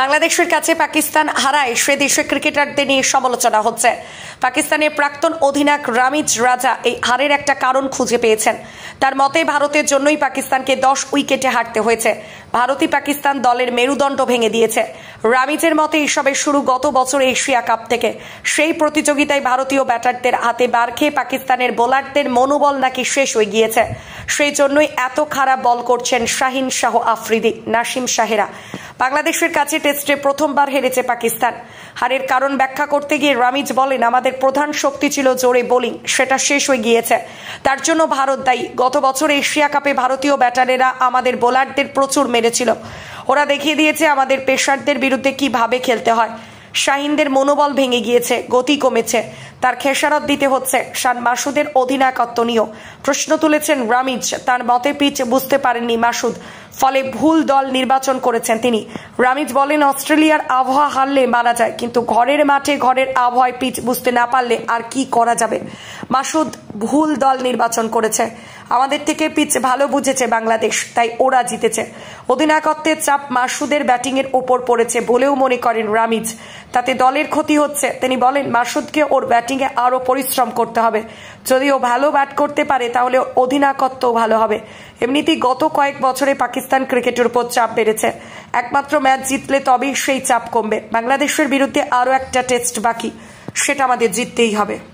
বাংলাদেশের কাছে পাকিস্তান হারায় সে দেশের ক্রিকেটারদের নিয়ে সমালোচনা হচ্ছে পাকিস্তানের প্রাক্তন অধিনায়ক রামিজ রাজা এই হারের একটা কারণ খুঁজে পেয়েছেন তার মতে ভারতের জন্যই পাকিস্তানকে দশ উইকেটে হারতে হয়েছে ভারতই পাকিস্তান দলের মেরুদণ্ড ভেঙে দিয়েছে রামিজের মতে এসবের শুরু গত বছর এশিয়া কাপ থেকে সেই প্রতিযোগিতায় ভারতীয় ব্যাটারদের হাতে বার খেয়ে পাকিস্তানের বোলারদের মনোবল নাকি শেষ হয়ে গিয়েছে সেই জন্যই এত খারাপ বল করছেন শাহিন শাহ আফ্রিদি নাসিম শাহেরা বাংলাদেশের কাছে টেস্টে প্রথমবার হেরেছে পাকিস্তান হারের কারণ ব্যাখ্যা করতে গিয়ে রামিজ বলেন আমাদের প্রধান শক্তি ছিল জোরে বোলিং সেটা শেষ হয়ে গিয়েছে তার জন্য ভারত দায়ী গত বছর এশিয়া কাপে ভারতীয় ব্যাটারেরা আমাদের বোলারদের প্রচুর মেরেছিল ওরা দেখিয়ে দিয়েছে আমাদের পেশারদের বিরুদ্ধে কিভাবে খেলতে হয় শাহিনদের মনোবল ভেঙে গিয়েছে গতি কমেছে তার খেসারত দিতে হচ্ছে শান মাসুদের অধিনায়কত্ব নিয়েও প্রশ্ন তুলেছেন রামিজ তার মতে পিচ বুঝতে পারেননি মাসুদ ফলে ভুল দল নির্বাচন করেছেন তিনি রামিজ বলেন অস্ট্রেলিয়ার আবহাওয়া হারলে মারা যায় কিন্তু ঘরের মাঠে ঘরের আবহাওয়ায় পিচ বুঝতে না পারলে আর কি করা যাবে মাসুদ ভুল দল নির্বাচন করেছে আমাদের থেকে পিচ ভালো বুঝেছে বাংলাদেশ তাই ওরা জিতেছে অধিনায়কত্বের চাপ মাসুদের ব্যাটিংয়ের ওপর পড়েছে বলেও মনে করেন রামিজ তাতে দলের ক্ষতি হচ্ছে তিনি বলেন মাসুদকে ওর ব্যাটিংয়ে আরও পরিশ্রম করতে হবে যদি ও ভালো ব্যাট করতে পারে তাহলে অধিনায়কত্বও ভালো হবে এমনিতেই গত কয়েক বছরে পাকিস্তান ক্রিকেটের উপর চাপ বেড়েছে একমাত্র ম্যাচ জিতলে তবেই সেই চাপ কমবে বাংলাদেশের বিরুদ্ধে আরও একটা টেস্ট বাকি সেটা আমাদের জিততেই হবে